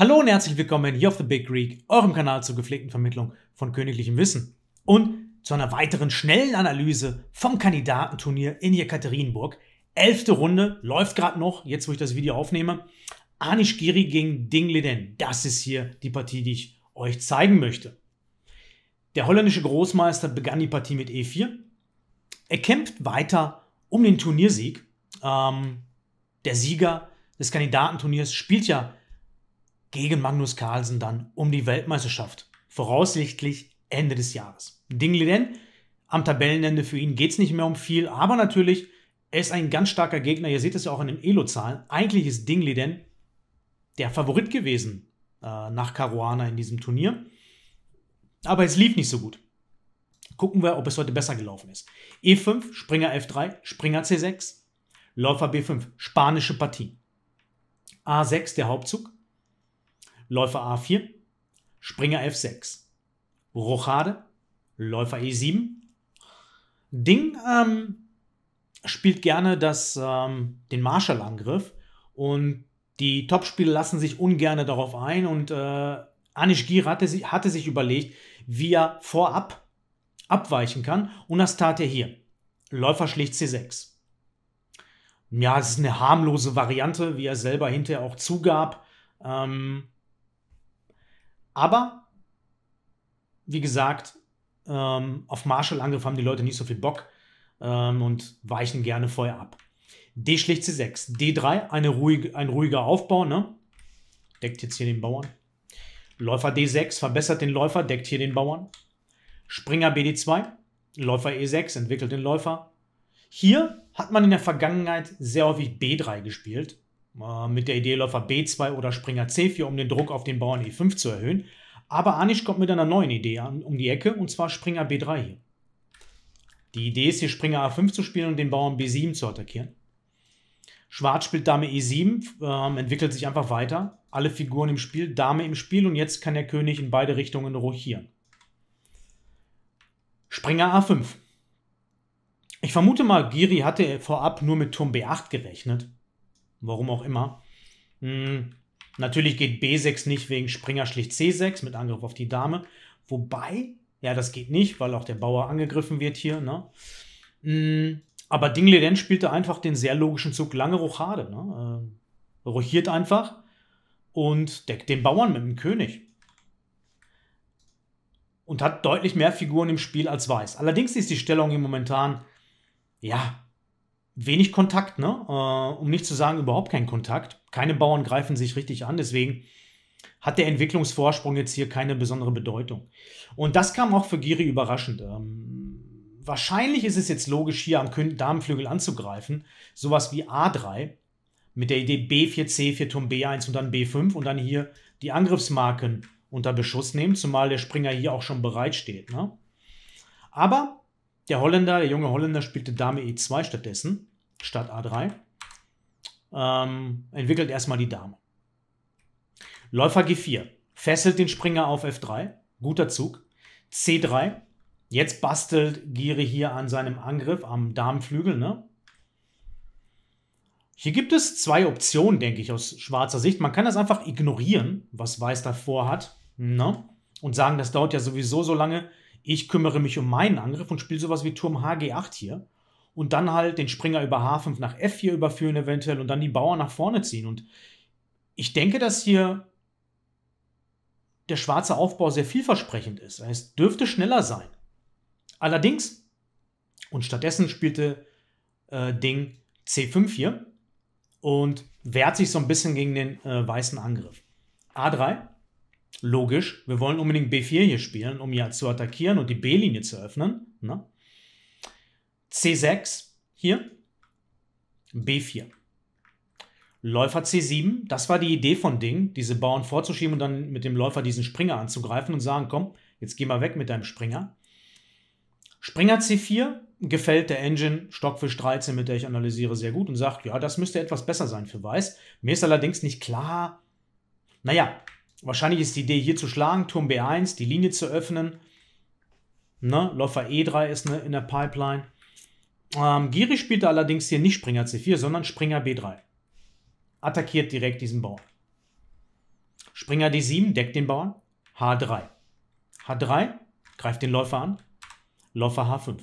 Hallo und herzlich willkommen hier auf The Big Greek, eurem Kanal zur gepflegten Vermittlung von königlichem Wissen und zu einer weiteren schnellen Analyse vom Kandidatenturnier in Jekaterinburg. Elfte Runde, läuft gerade noch, jetzt wo ich das Video aufnehme. Anish Giri gegen Ding Liden. Das ist hier die Partie, die ich euch zeigen möchte. Der holländische Großmeister begann die Partie mit E4. Er kämpft weiter um den Turniersieg. Ähm, der Sieger des Kandidatenturniers spielt ja gegen Magnus Carlsen dann um die Weltmeisterschaft. Voraussichtlich Ende des Jahres. Ding Liden, am Tabellenende für ihn geht es nicht mehr um viel, aber natürlich, er ist ein ganz starker Gegner. Ihr seht es ja auch in den Elo-Zahlen. Eigentlich ist Ding Liden der Favorit gewesen äh, nach Caruana in diesem Turnier. Aber es lief nicht so gut. Gucken wir, ob es heute besser gelaufen ist. E5, Springer F3, Springer C6, Läufer B5, spanische Partie. A6, der Hauptzug, Läufer A4, Springer F6. Rochade, Läufer E7. Ding ähm, spielt gerne das, ähm, den Marshall-Angriff und die Topspiele lassen sich ungerne darauf ein und äh, Anish Gir hatte, hatte sich überlegt, wie er vorab abweichen kann und das tat er hier. Läufer schlägt C6. Ja, es ist eine harmlose Variante, wie er selber hinterher auch zugab. Ähm, aber, wie gesagt, ähm, auf Marshall-Angriff haben die Leute nicht so viel Bock ähm, und weichen gerne vorher ab. D schlägt C6. D3, eine ruhig, ein ruhiger Aufbau, ne? Deckt jetzt hier den Bauern. Läufer D6 verbessert den Läufer, deckt hier den Bauern. Springer BD2, Läufer E6 entwickelt den Läufer. Hier hat man in der Vergangenheit sehr häufig B3 gespielt. Äh, mit der Idee Läufer B2 oder Springer C4, um den Druck auf den Bauern E5 zu erhöhen. Aber Anisch kommt mit einer neuen Idee um die Ecke, und zwar Springer B3 hier. Die Idee ist hier Springer A5 zu spielen und den Bauern B7 zu attackieren. Schwarz spielt Dame E7, ähm, entwickelt sich einfach weiter. Alle Figuren im Spiel, Dame im Spiel und jetzt kann der König in beide Richtungen rochieren. Springer A5. Ich vermute mal, Giri hatte vorab nur mit Turm B8 gerechnet Warum auch immer. Hm, natürlich geht B6 nicht wegen Springer schlicht C6 mit Angriff auf die Dame. Wobei, ja, das geht nicht, weil auch der Bauer angegriffen wird hier. Ne? Hm, aber Ding Ledent spielte einfach den sehr logischen Zug lange Rochade. Ne? Äh, rochiert einfach und deckt den Bauern mit dem König. Und hat deutlich mehr Figuren im Spiel als Weiß. Allerdings ist die Stellung hier momentan, ja, wenig Kontakt, ne? Äh, um nicht zu sagen, überhaupt keinen Kontakt. Keine Bauern greifen sich richtig an, deswegen hat der Entwicklungsvorsprung jetzt hier keine besondere Bedeutung. Und das kam auch für Giri überraschend. Ähm, wahrscheinlich ist es jetzt logisch, hier am Damenflügel anzugreifen. Sowas wie A3 mit der Idee B4, C4, Turm B1 und dann B5 und dann hier die Angriffsmarken unter Beschuss nehmen, zumal der Springer hier auch schon bereit steht. Ne? Aber der Holländer, der junge Holländer spielte Dame E2 stattdessen, statt A3. Ähm, entwickelt erstmal die Dame. Läufer G4, fesselt den Springer auf F3, guter Zug. C3, jetzt bastelt Giri hier an seinem Angriff am Damenflügel, ne? Hier gibt es zwei Optionen, denke ich, aus schwarzer Sicht. Man kann das einfach ignorieren, was Weiß davor hat, ne? und sagen, das dauert ja sowieso so lange. Ich kümmere mich um meinen Angriff und spiele sowas wie Turm HG8 hier und dann halt den Springer über H5 nach F4 überführen eventuell und dann die Bauern nach vorne ziehen. Und ich denke, dass hier der schwarze Aufbau sehr vielversprechend ist. Es dürfte schneller sein. Allerdings, und stattdessen spielte äh, Ding C5 hier und wehrt sich so ein bisschen gegen den äh, weißen Angriff. A3, Logisch, wir wollen unbedingt B4 hier spielen, um ja zu attackieren und die B-Linie zu öffnen. Ne? C6 hier, B4. Läufer C7, das war die Idee von Ding, diese Bauern vorzuschieben und dann mit dem Läufer diesen Springer anzugreifen und sagen, komm, jetzt geh mal weg mit deinem Springer. Springer C4 gefällt der Engine Stockfisch 13, mit der ich analysiere, sehr gut und sagt, ja, das müsste etwas besser sein für Weiß. Mir ist allerdings nicht klar, naja, Wahrscheinlich ist die Idee hier zu schlagen, Turm B1, die Linie zu öffnen. Ne? Läufer E3 ist ne, in der Pipeline. Ähm, Giri spielte allerdings hier nicht Springer C4, sondern Springer B3. Attackiert direkt diesen Bauern. Springer D7 deckt den Bauern. H3. H3 greift den Läufer an. Läufer H5.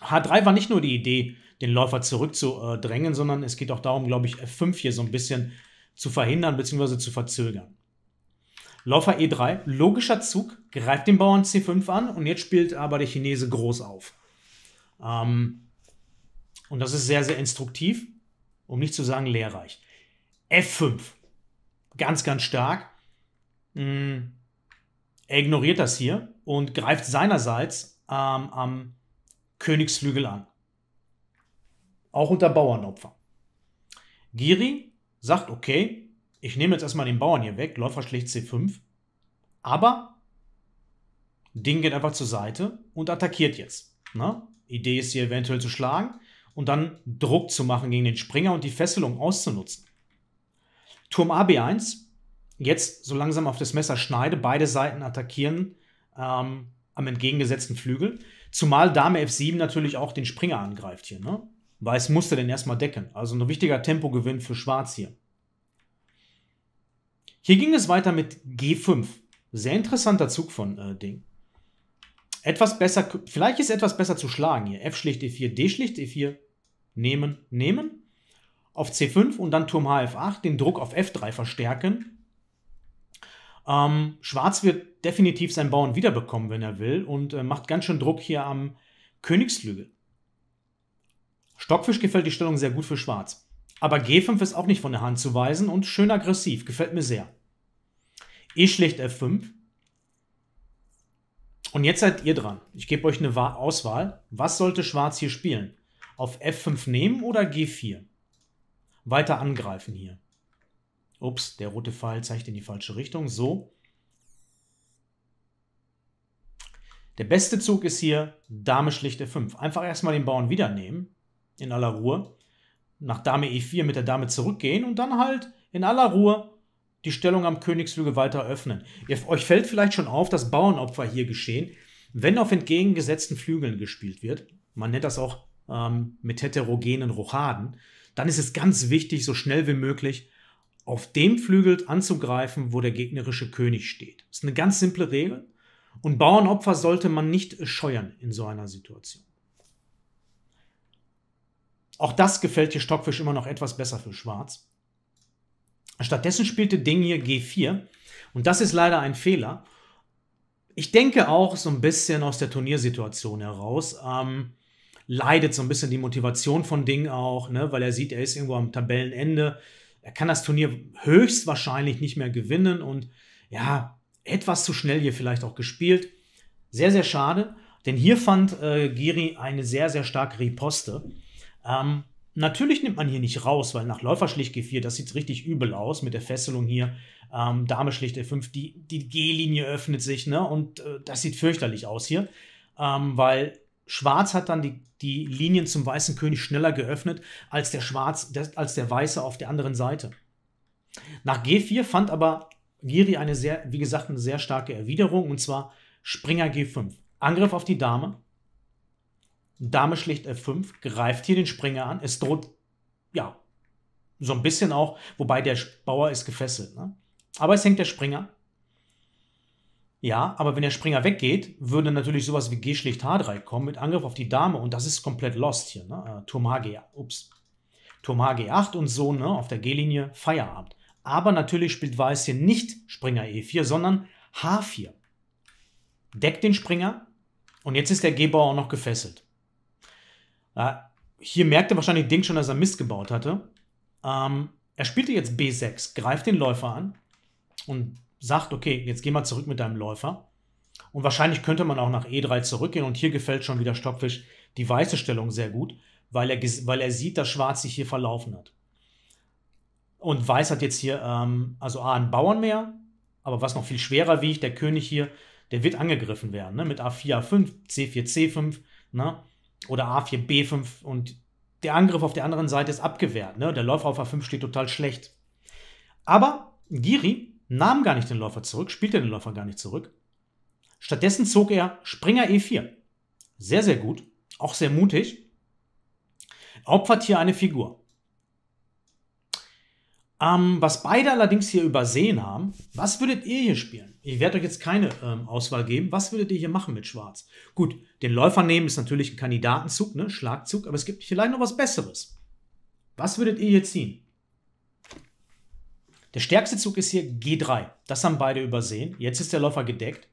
H3 war nicht nur die Idee, den Läufer zurückzudrängen, äh, sondern es geht auch darum, glaube ich, F5 hier so ein bisschen zu verhindern bzw. zu verzögern. Läufer E3, logischer Zug, greift den Bauern C5 an und jetzt spielt aber der Chinese groß auf. Ähm, und das ist sehr, sehr instruktiv, um nicht zu sagen lehrreich. F5, ganz, ganz stark. Hm, er ignoriert das hier und greift seinerseits ähm, am Königsflügel an. Auch unter Bauernopfer. Giri sagt, okay, ich nehme jetzt erstmal den Bauern hier weg, Läufer schlägt C5, aber Ding geht einfach zur Seite und attackiert jetzt. Ne? Idee ist hier eventuell zu schlagen und dann Druck zu machen gegen den Springer und die Fesselung auszunutzen. Turm AB1, jetzt so langsam auf das Messer schneide, beide Seiten attackieren ähm, am entgegengesetzten Flügel. Zumal Dame F7 natürlich auch den Springer angreift hier. Ne? Weiß musste denn erstmal decken. Also ein wichtiger Tempogewinn für Schwarz hier. Hier ging es weiter mit G5. Sehr interessanter Zug von äh, Ding. Etwas besser, vielleicht ist etwas besser zu schlagen hier. F schlicht E4, D schlicht E4. Nehmen, nehmen. Auf C5 und dann Turm HF8, den Druck auf F3 verstärken. Ähm, Schwarz wird definitiv seinen Bauern wiederbekommen, wenn er will, und äh, macht ganz schön Druck hier am Königsflügel. Stockfisch gefällt die Stellung sehr gut für Schwarz. Aber G5 ist auch nicht von der Hand zu weisen und schön aggressiv, gefällt mir sehr. E schlägt F5. Und jetzt seid ihr dran. Ich gebe euch eine Auswahl. Was sollte Schwarz hier spielen? Auf F5 nehmen oder G4? Weiter angreifen hier. Ups, der rote Pfeil zeigt in die falsche Richtung. So. Der beste Zug ist hier Dame schlicht F5. Einfach erstmal den Bauern wieder nehmen. In aller Ruhe nach Dame E4 mit der Dame zurückgehen und dann halt in aller Ruhe die Stellung am Königsflügel weiter öffnen. Ihr, euch fällt vielleicht schon auf, dass Bauernopfer hier geschehen, wenn auf entgegengesetzten Flügeln gespielt wird. Man nennt das auch ähm, mit heterogenen Rochaden. Dann ist es ganz wichtig, so schnell wie möglich auf dem Flügel anzugreifen, wo der gegnerische König steht. Das ist eine ganz simple Regel. Und Bauernopfer sollte man nicht scheuern in so einer Situation. Auch das gefällt hier Stockfisch immer noch etwas besser für Schwarz. Stattdessen spielte Ding hier G4 und das ist leider ein Fehler. Ich denke auch so ein bisschen aus der Turniersituation heraus. Ähm, leidet so ein bisschen die Motivation von Ding auch, ne? weil er sieht, er ist irgendwo am Tabellenende. Er kann das Turnier höchstwahrscheinlich nicht mehr gewinnen und ja, etwas zu schnell hier vielleicht auch gespielt. Sehr, sehr schade, denn hier fand äh, Giri eine sehr, sehr starke Riposte. Ähm, natürlich nimmt man hier nicht raus, weil nach Läufer schlicht G4, das sieht richtig übel aus mit der Fesselung hier. Ähm, Dame schlicht F5, die, die G-Linie öffnet sich, ne? Und äh, das sieht fürchterlich aus hier, ähm, weil Schwarz hat dann die, die Linien zum weißen König schneller geöffnet als der Schwarz, als der Weiße auf der anderen Seite. Nach G4 fand aber Giri eine sehr, wie gesagt, eine sehr starke Erwiderung und zwar Springer G5. Angriff auf die Dame, Dame schlicht F5, greift hier den Springer an. Es droht, ja, so ein bisschen auch, wobei der Bauer ist gefesselt. Ne? Aber es hängt der Springer. Ja, aber wenn der Springer weggeht, würde natürlich sowas wie G schlicht H3 kommen mit Angriff auf die Dame und das ist komplett lost hier. Ne? Äh, Turm HG, ups. Turm HG8 und so ne? auf der G-Linie Feierabend. Aber natürlich spielt Weiß hier nicht Springer E4, sondern H4. Deckt den Springer und jetzt ist der G-Bauer auch noch gefesselt hier merkte wahrscheinlich Ding schon, dass er Mist gebaut hatte. Ähm, er spielte jetzt B6, greift den Läufer an und sagt, okay, jetzt geh mal zurück mit deinem Läufer. Und wahrscheinlich könnte man auch nach E3 zurückgehen. Und hier gefällt schon wieder Stockfisch die weiße Stellung sehr gut, weil er, weil er sieht, dass Schwarz sich hier verlaufen hat. Und Weiß hat jetzt hier, ähm, also A, einen Bauern mehr, aber was noch viel schwerer wiegt, der König hier, der wird angegriffen werden, ne? mit A4, A5, C4, C5. Ne? oder A4, B5 und der Angriff auf der anderen Seite ist abgewehrt. Ne? Der Läufer auf A5 steht total schlecht. Aber Giri nahm gar nicht den Läufer zurück, spielte den Läufer gar nicht zurück. Stattdessen zog er Springer E4. Sehr, sehr gut, auch sehr mutig. Opfert hier eine Figur. Ähm, was beide allerdings hier übersehen haben, was würdet ihr hier spielen? Ich werde euch jetzt keine ähm, Auswahl geben. Was würdet ihr hier machen mit Schwarz? Gut, den Läufer nehmen ist natürlich ein Kandidatenzug, ne? Schlagzug, aber es gibt vielleicht noch was Besseres. Was würdet ihr hier ziehen? Der stärkste Zug ist hier G3. Das haben beide übersehen. Jetzt ist der Läufer gedeckt.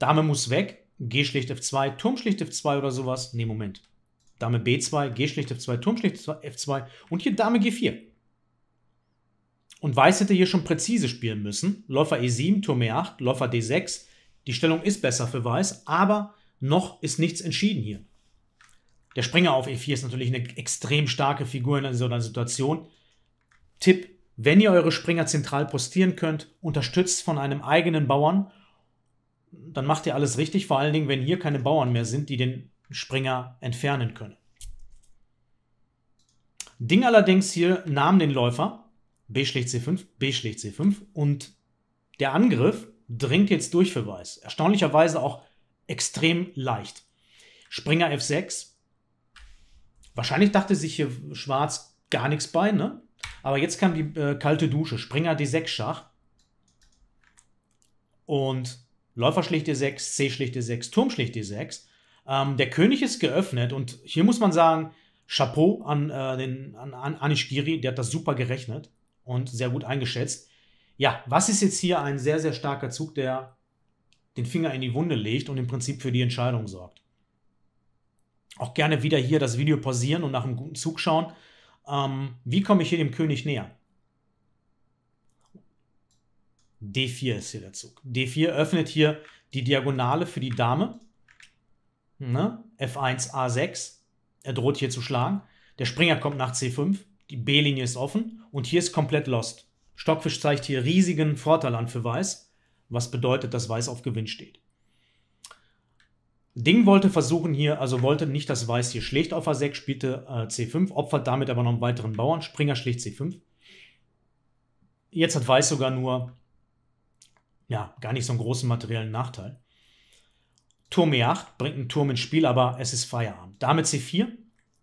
Dame muss weg. G schlicht F2, Turm schlicht F2 oder sowas. Ne, Moment. Dame B2, G schlicht F2, Turm schlicht F2 und hier Dame G4. Und Weiß hätte hier schon präzise spielen müssen. Läufer E7, Turm E8, Läufer D6. Die Stellung ist besser für Weiß, aber noch ist nichts entschieden hier. Der Springer auf E4 ist natürlich eine extrem starke Figur in so einer Situation. Tipp, wenn ihr eure Springer zentral postieren könnt, unterstützt von einem eigenen Bauern, dann macht ihr alles richtig, vor allen Dingen, wenn hier keine Bauern mehr sind, die den Springer entfernen können. Ding allerdings hier nahm den Läufer B schlägt C5, B schlägt C5 und der Angriff dringt jetzt durch für Weiß. Erstaunlicherweise auch extrem leicht. Springer F6. Wahrscheinlich dachte sich hier Schwarz gar nichts bei, ne? Aber jetzt kam die äh, kalte Dusche. Springer D6 Schach. Und Läufer schlägt D6, C schlägt D6, Turm schlägt D6. Ähm, der König ist geöffnet und hier muss man sagen, Chapeau an, äh, den, an, an Anishgiri, der hat das super gerechnet und sehr gut eingeschätzt. Ja, was ist jetzt hier ein sehr, sehr starker Zug, der den Finger in die Wunde legt und im Prinzip für die Entscheidung sorgt? Auch gerne wieder hier das Video pausieren und nach einem guten Zug schauen. Ähm, wie komme ich hier dem König näher? D4 ist hier der Zug. D4 öffnet hier die Diagonale für die Dame. Ne? F1, A6. Er droht hier zu schlagen. Der Springer kommt nach C5 die B-Linie ist offen und hier ist komplett lost. Stockfisch zeigt hier riesigen Vorteil an für Weiß, was bedeutet, dass Weiß auf Gewinn steht. Ding wollte versuchen hier, also wollte nicht, dass Weiß hier schlägt auf A6, spielte äh, C5, opfert damit aber noch einen weiteren Bauern. Springer schlägt C5. Jetzt hat Weiß sogar nur, ja, gar nicht so einen großen materiellen Nachteil. Turm E8 bringt einen Turm ins Spiel, aber es ist Feierabend. Dame C4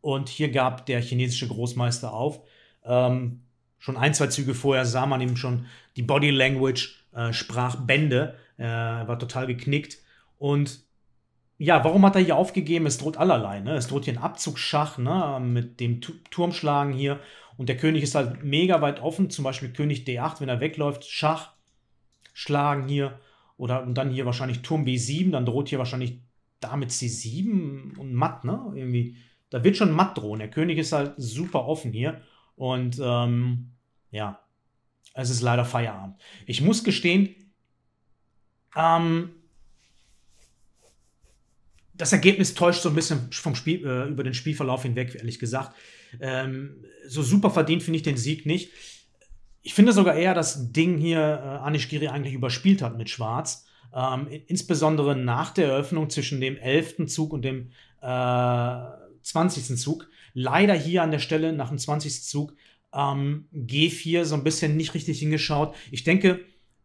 und hier gab der chinesische Großmeister auf. Ähm, schon ein, zwei Züge vorher sah man ihm schon die Body Language, äh, sprach Bände, äh, war total geknickt. Und ja, warum hat er hier aufgegeben? Es droht allerlei. Ne? Es droht hier ein Abzugsschach ne? mit dem tu Turmschlagen hier. Und der König ist halt mega weit offen. Zum Beispiel König D8, wenn er wegläuft, Schach, Schlagen hier. Oder und dann hier wahrscheinlich Turm B7. Dann droht hier wahrscheinlich damit C7 und matt, ne? Irgendwie da wird schon matt drohen. Der König ist halt super offen hier. Und ähm, ja, es ist leider Feierabend. Ich muss gestehen, ähm, das Ergebnis täuscht so ein bisschen vom Spiel, äh, über den Spielverlauf hinweg, ehrlich gesagt. Ähm, so super verdient finde ich den Sieg nicht. Ich finde sogar eher, dass Ding hier äh, Anishkiri eigentlich überspielt hat mit Schwarz. Ähm, insbesondere nach der Eröffnung zwischen dem elften Zug und dem äh, 20. Zug. Leider hier an der Stelle nach dem 20. Zug ähm, G4 so ein bisschen nicht richtig hingeschaut. Ich denke,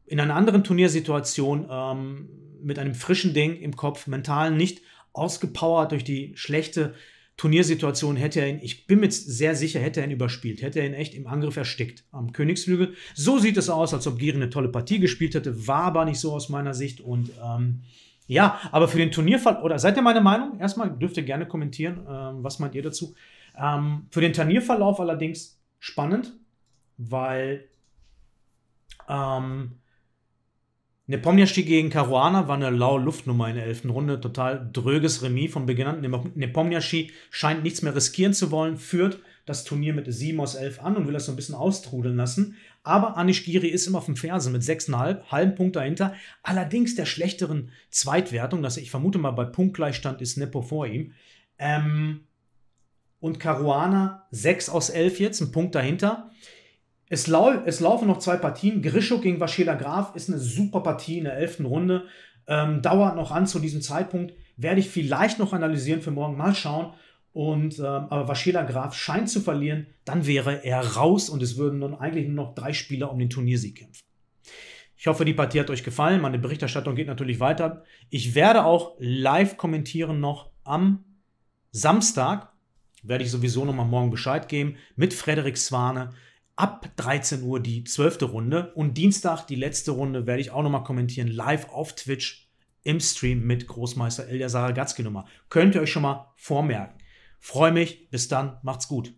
in einer anderen Turniersituation ähm, mit einem frischen Ding im Kopf, mental nicht ausgepowert durch die schlechte Turniersituation hätte er ihn, ich bin mir sehr sicher, hätte er ihn überspielt, hätte er ihn echt im Angriff erstickt am Königsflügel. So sieht es aus, als ob Giri eine tolle Partie gespielt hätte, war aber nicht so aus meiner Sicht und ähm, ja, aber für den Turnierverlauf, oder seid ihr meine Meinung? Erstmal dürft ihr gerne kommentieren, ähm, was meint ihr dazu? Ähm, für den Turnierverlauf allerdings spannend, weil ähm, Nepomniachtchi gegen Caruana war eine laue Luftnummer in der elften Runde. Total dröges Remis von Beginn an. Nepomniachtchi scheint nichts mehr riskieren zu wollen, führt das Turnier mit 7 aus 11 an und will das so ein bisschen austrudeln lassen. Aber Anish Giri ist immer auf dem Fersen mit 6,5, halben Punkt dahinter. Allerdings der schlechteren Zweitwertung, dass ich vermute mal bei Punktgleichstand ist Nepo vor ihm. Ähm, und Caruana 6 aus 11 jetzt, ein Punkt dahinter. Es, lau es laufen noch zwei Partien. Grischuk gegen Vaschela Graf ist eine super Partie in der 11. Runde. Ähm, dauert noch an zu diesem Zeitpunkt. Werde ich vielleicht noch analysieren für morgen. Mal schauen. Und, ähm, aber Vaschela Graf scheint zu verlieren, dann wäre er raus und es würden nun eigentlich nur noch drei Spieler um den Turniersieg kämpfen. Ich hoffe, die Partie hat euch gefallen. Meine Berichterstattung geht natürlich weiter. Ich werde auch live kommentieren noch am Samstag. Werde ich sowieso nochmal morgen Bescheid geben mit Frederik Swane. Ab 13 Uhr die zwölfte Runde und Dienstag die letzte Runde werde ich auch nochmal kommentieren, live auf Twitch im Stream mit Großmeister Elia Saragatski Nummer. Könnt ihr euch schon mal vormerken. Freue mich. Bis dann. Macht's gut.